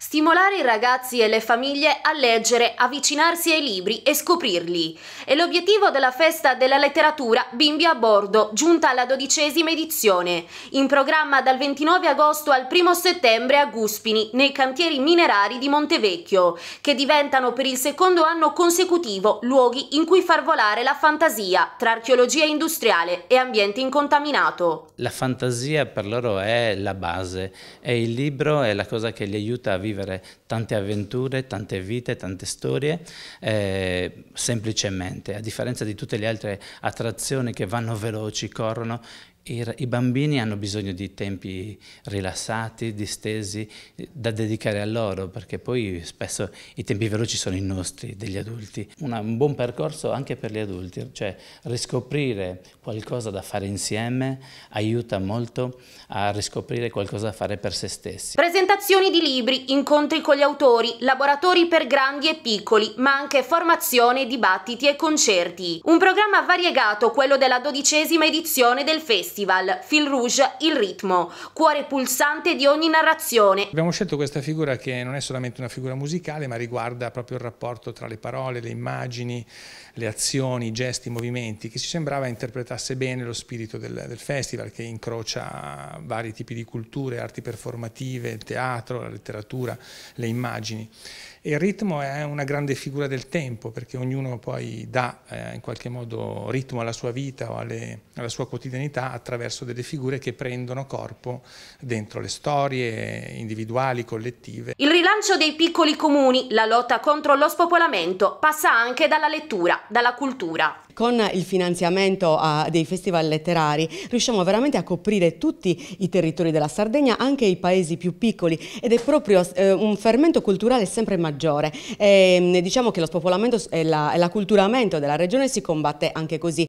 Stimolare i ragazzi e le famiglie a leggere, avvicinarsi ai libri e scoprirli. È l'obiettivo della festa della letteratura Bimbi a bordo, giunta alla dodicesima edizione, in programma dal 29 agosto al 1 settembre a Guspini, nei cantieri minerari di Montevecchio, che diventano per il secondo anno consecutivo luoghi in cui far volare la fantasia tra archeologia industriale e ambiente incontaminato. La fantasia per loro è la base, e il libro è la cosa che li aiuta a vivere vivere tante avventure, tante vite, tante storie, eh, semplicemente, a differenza di tutte le altre attrazioni che vanno veloci, corrono, i bambini hanno bisogno di tempi rilassati, distesi, da dedicare a loro, perché poi spesso i tempi veloci sono i nostri, degli adulti. Una, un buon percorso anche per gli adulti, cioè riscoprire qualcosa da fare insieme aiuta molto a riscoprire qualcosa da fare per se stessi. Presentazioni di libri, incontri con gli autori, laboratori per grandi e piccoli, ma anche formazione, dibattiti e concerti. Un programma variegato, quello della dodicesima edizione del festival festival, Fil Rouge, il ritmo, cuore pulsante di ogni narrazione. Abbiamo scelto questa figura che non è solamente una figura musicale, ma riguarda proprio il rapporto tra le parole, le immagini, le azioni, i gesti, i movimenti, che ci sembrava interpretasse bene lo spirito del, del festival, che incrocia vari tipi di culture, arti performative, il teatro, la letteratura, le immagini il ritmo è una grande figura del tempo perché ognuno poi dà eh, in qualche modo ritmo alla sua vita o alle, alla sua quotidianità attraverso delle figure che prendono corpo dentro le storie individuali, collettive. Il rilancio dei piccoli comuni, la lotta contro lo spopolamento passa anche dalla lettura, dalla cultura con il finanziamento uh, dei festival letterari riusciamo veramente a coprire tutti i territori della Sardegna, anche i paesi più piccoli ed è proprio uh, un fermento culturale sempre maggiore. E, ehm, diciamo che lo spopolamento e, la, e l'acculturamento della regione si combatte anche così.